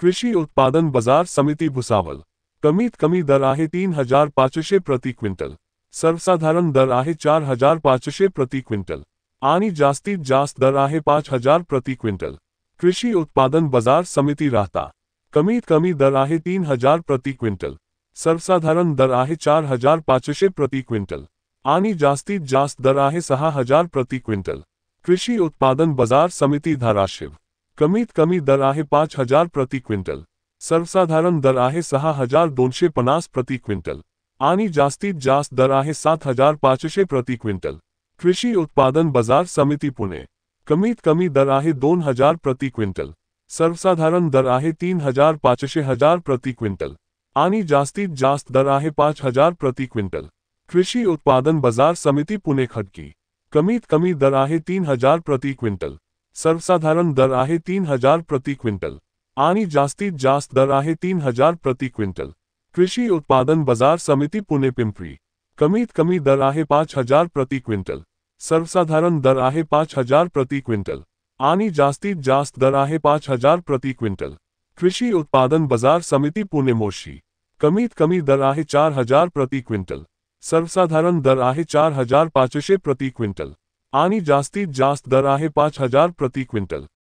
कृषि उत्पादन बाजार समिति भुसावल कमीत कमी दर आहे तीन हजार पांचशे प्रति क्विंटल सर्वसाधारण दर आहे चार हजार पांचशे प्रति क्विंटल आणि जास्तीत जास्त दर आहे पांच हजार प्रति क्विंटल कृषि उत्पादन बाजार समिति राहता कमीत कमी दर आहे तीन हजार प्रति क्विंटल सर्वसाधारण दर आहे चार हजार पांचशे प्रति क्विंटल आणि जास्तीत जास्त दर आहे सहा हजार प्रति क्विंटल कृषि उत्पादन बाजार समिति धाराशिव कमीत कमी दर आहे पांच हजार प्रति क्विंटल सर्वसाधारण दर आहे सहा हजार दोनशे पन्नास प्रति क्विंटल आणि जास्तीत जास्त दर आहे सात हजार पाचशे प्रति क्विंटल कृषि उत्पादन बाजार समिति पुणे कमीत कमी दर आहे दोन हजार प्रति क्विंटल सर्वसाधारण दर आहे तीन हजार पाचशे हजार प्रति क्विंटल आणि जास्तीत जास्त दर आहे पांच हजार प्रति क्विंटल कृषि उत्पादन बाजार समिति पुणे खटकी कमीत कमी दर आहे तीन हजार प्रति क्विंटल सर्वसाधारण दर आहे तीन हजार प्रति क्विंटल जास्तीत जास्त दर आहे तीन हजार प्रति क्विंटल कृषि उत्पादन बाजार समिति पुणे पिंपरी कमीत कमी दर आहे पांच हजार प्रति क्विंटल सर्वसाधारण दर आहे पांच हजार प्रति क्विंटल आणि जास्तीत जास्त दर आहे पांच हजार प्रति क्विंटल कृषि उत्पादन बाजार समिति पुणे मोशी कमीत कमी दर आहे चार हजार प्रति क्विंटल सर्वसाधारण दर आहे चार हजार पांचशे प्रति क्विंटल आनी जास्ती जास्त दर आहे पांच हजार प्रति क्विंटल